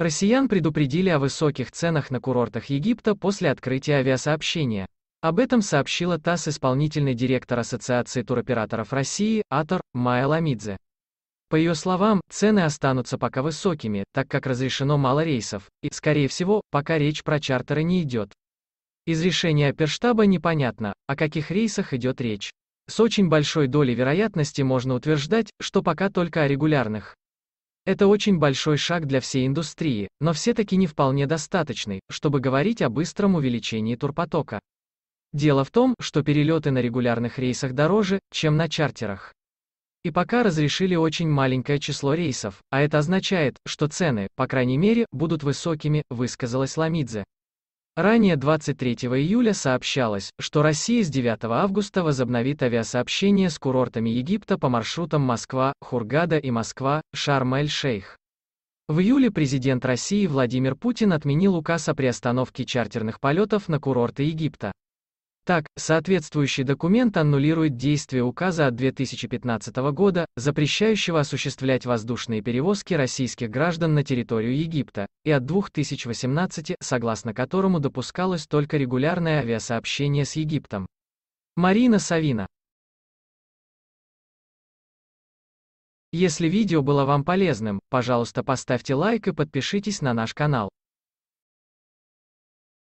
Россиян предупредили о высоких ценах на курортах Египта после открытия авиасообщения. Об этом сообщила ТАСС исполнительный директор Ассоциации туроператоров России, АТОР, Майя Ламидзе. По ее словам, цены останутся пока высокими, так как разрешено мало рейсов, и, скорее всего, пока речь про чартеры не идет. Из решения Перштаба непонятно, о каких рейсах идет речь. С очень большой долей вероятности можно утверждать, что пока только о регулярных. Это очень большой шаг для всей индустрии, но все-таки не вполне достаточный, чтобы говорить о быстром увеличении турпотока. Дело в том, что перелеты на регулярных рейсах дороже, чем на чартерах. И пока разрешили очень маленькое число рейсов, а это означает, что цены, по крайней мере, будут высокими, высказалась Ламидзе. Ранее 23 июля сообщалось, что Россия с 9 августа возобновит авиасообщение с курортами Египта по маршрутам Москва, Хургада и Москва, Шарм-эль-Шейх. В июле президент России Владимир Путин отменил указ о приостановке чартерных полетов на курорты Египта. Так, соответствующий документ аннулирует действие указа от 2015 года, запрещающего осуществлять воздушные перевозки российских граждан на территорию Египта, и от 2018, согласно которому допускалось только регулярное авиасообщение с Египтом. Марина Савина Если видео было вам полезным, пожалуйста поставьте лайк и подпишитесь на наш канал.